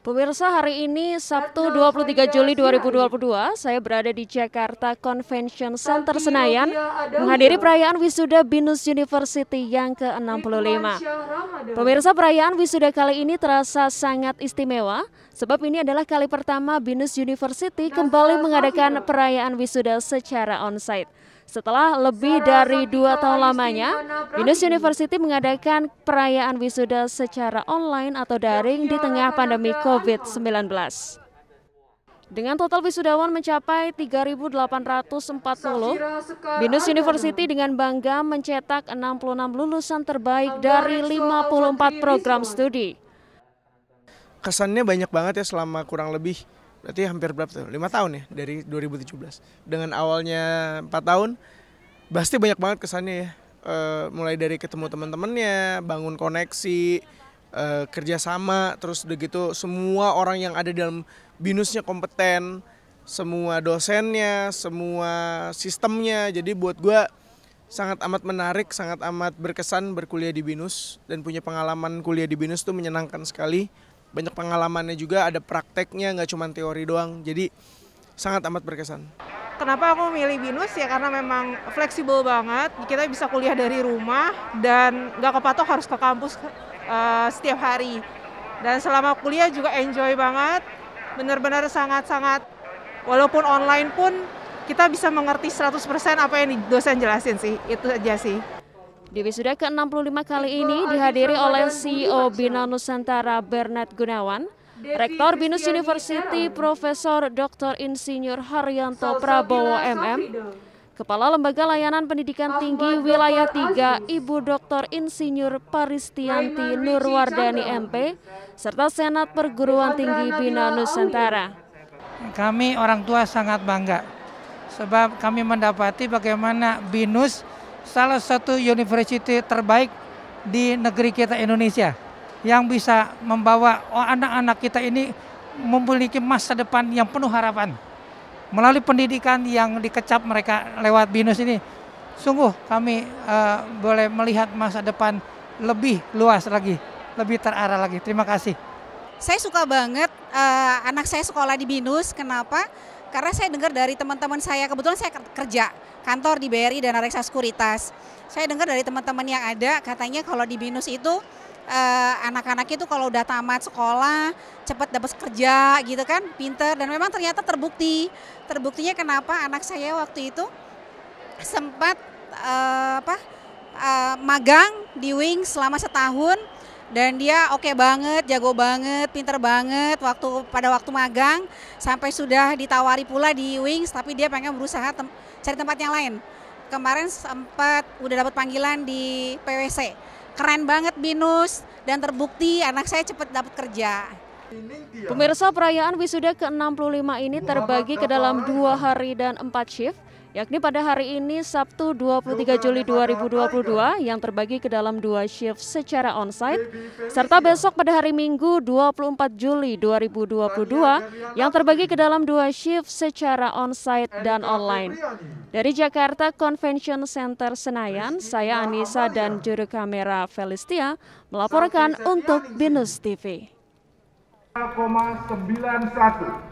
Pemirsa hari ini Sabtu 23 Juli 2022 saya berada di Jakarta Convention Center iya, Senayan iya, menghadiri perayaan wisuda BINUS University yang ke-65. Pemirsa perayaan wisuda kali ini terasa sangat istimewa sebab ini adalah kali pertama BINUS University nah, kembali mengadakan perayaan wisuda secara onsite. Setelah lebih dari dua tahun lamanya, Binus University mengadakan perayaan wisuda secara online atau daring di tengah pandemi COVID-19. Dengan total wisudawan mencapai 3.840, Binus University dengan bangga mencetak 66 lulusan terbaik dari 54 program studi. Kesannya banyak banget ya selama kurang lebih berarti hampir berapa tahun? Lima tahun ya dari 2017. Dengan awalnya empat tahun pasti banyak banget kesannya ya. E, mulai dari ketemu teman-temannya, bangun koneksi, e, kerjasama, terus udah gitu semua orang yang ada dalam binusnya kompeten, semua dosennya, semua sistemnya. Jadi buat gue sangat amat menarik, sangat amat berkesan berkuliah di binus dan punya pengalaman kuliah di binus tuh menyenangkan sekali banyak pengalamannya juga, ada prakteknya, nggak cuma teori doang. Jadi sangat amat berkesan. Kenapa aku milih BINUS ya karena memang fleksibel banget, kita bisa kuliah dari rumah dan nggak kepatok harus ke kampus uh, setiap hari. Dan selama kuliah juga enjoy banget, benar-benar sangat-sangat walaupun online pun kita bisa mengerti 100% apa yang dosen jelasin sih, itu aja sih. Di wisuda ke-65 kali ini dihadiri oleh CEO Bina Nusantara Bernard Gunawan, Rektor Binus University Profesor Dr. Insinyur Haryanto Prabowo MM, Kepala Lembaga Layanan Pendidikan Tinggi Wilayah 3 Ibu Dr. Insinyur Paristianti Nurwardani MP serta Senat Perguruan Tinggi Bina Nusantara. Kami orang tua sangat bangga sebab kami mendapati bagaimana BINUS salah satu university terbaik di negeri kita Indonesia yang bisa membawa anak-anak kita ini memiliki masa depan yang penuh harapan melalui pendidikan yang dikecap mereka lewat BINUS ini sungguh kami uh, boleh melihat masa depan lebih luas lagi lebih terarah lagi terima kasih saya suka banget uh, anak saya sekolah di BINUS kenapa karena saya dengar dari teman-teman saya, kebetulan saya kerja kantor di BRI dan Reksa Sekuritas. Saya dengar dari teman-teman yang ada, katanya kalau di BINUS itu eh, anak-anak itu kalau udah tamat sekolah cepat dapat kerja gitu kan, pinter dan memang ternyata terbukti. Terbuktinya kenapa anak saya waktu itu sempat eh, apa eh, magang di Wing selama setahun dan dia oke okay banget, jago banget, pinter banget waktu pada waktu magang sampai sudah ditawari pula di Wings tapi dia pengen berusaha tem cari tempat yang lain. Kemarin sempat udah dapat panggilan di PwC. Keren banget Binus dan terbukti anak saya cepat dapat kerja. Pemirsa perayaan wisuda ke-65 ini terbagi ke dalam dua hari dan empat shift yakni pada hari ini Sabtu 23 Juli 2022 yang terbagi ke dalam dua shift secara onsite serta besok pada hari Minggu 24 Juli 2022 yang terbagi ke dalam dua shift secara onsite dan online. Dari Jakarta Convention Center Senayan, saya Anissa dan juru kamera Felistia melaporkan untuk Binus TV. 91